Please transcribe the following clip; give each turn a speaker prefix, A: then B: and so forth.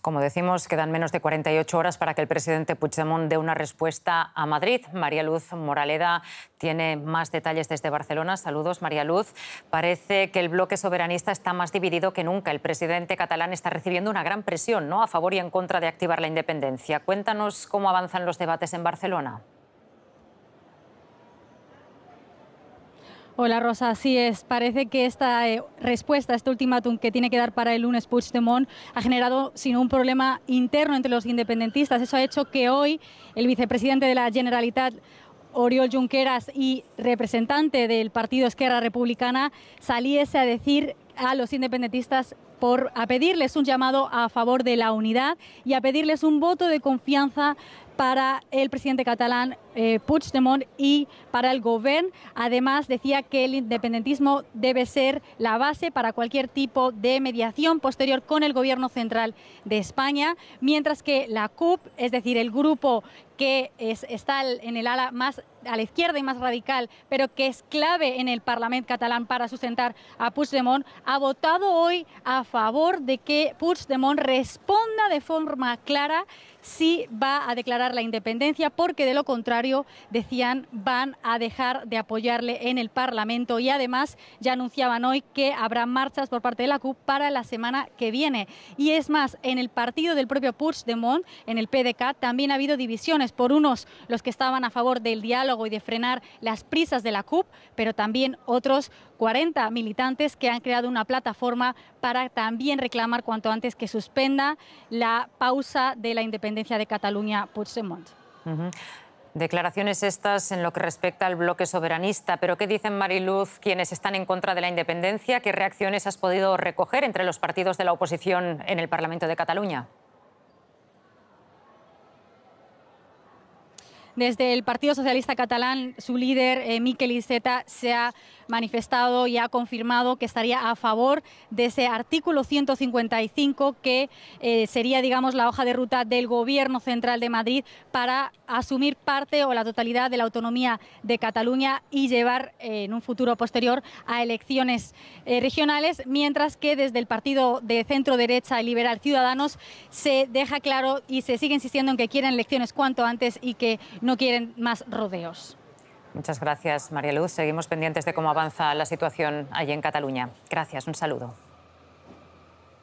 A: Como decimos, quedan menos de 48 horas para que el presidente Puigdemont dé una respuesta a Madrid. María Luz Moraleda tiene más detalles desde Barcelona. Saludos, María Luz. Parece que el bloque soberanista está más dividido que nunca. El presidente catalán está recibiendo una gran presión ¿no? a favor y en contra de activar la independencia. Cuéntanos cómo avanzan los debates en Barcelona.
B: Hola Rosa, así es. Parece que esta eh, respuesta, este ultimátum que tiene que dar para el lunes Puigdemont ha generado sino un problema interno entre los independentistas. Eso ha hecho que hoy el vicepresidente de la Generalitat Oriol Junqueras y representante del Partido Esquerra Republicana saliese a decir a los independentistas a pedirles un llamado a favor de la unidad y a pedirles un voto de confianza para el presidente catalán eh, Puigdemont y para el gobierno. Además, decía que el independentismo debe ser la base para cualquier tipo de mediación posterior con el gobierno central de España, mientras que la CUP, es decir, el grupo que está en el ala más a la izquierda y más radical, pero que es clave en el Parlamento catalán para sustentar a Puigdemont, ha votado hoy a favor de que Puigdemont responda de forma clara sí va a declarar la independencia, porque de lo contrario, decían, van a dejar de apoyarle en el Parlamento y además ya anunciaban hoy que habrá marchas por parte de la CUP para la semana que viene. Y es más, en el partido del propio Puigdemont, en el PDK, también ha habido divisiones. Por unos, los que estaban a favor del diálogo y de frenar las prisas de la CUP, pero también otros 40 militantes que han creado una plataforma para también reclamar cuanto antes que suspenda la pausa de la independencia de Cataluña Puigdemont.
A: Declaraciones estas en lo que respecta al bloque soberanista, pero ¿qué dicen Mariluz quienes están en contra de la independencia? ¿Qué reacciones has podido recoger entre los partidos de la oposición en el Parlamento de Cataluña?
B: Desde el Partido Socialista Catalán, su líder, eh, Miquel Iceta, se ha manifestado y ha confirmado que estaría a favor de ese artículo 155 que eh, sería, digamos, la hoja de ruta del Gobierno Central de Madrid para asumir parte o la totalidad de la autonomía de Cataluña y llevar eh, en un futuro posterior a elecciones regionales, mientras que desde el partido de centro derecha liberal Ciudadanos se deja claro y se sigue insistiendo en que quieren elecciones cuanto antes y que no no quieren más
A: rodeos. Muchas gracias, María Luz. Seguimos pendientes de cómo avanza la situación allí en Cataluña. Gracias, un saludo.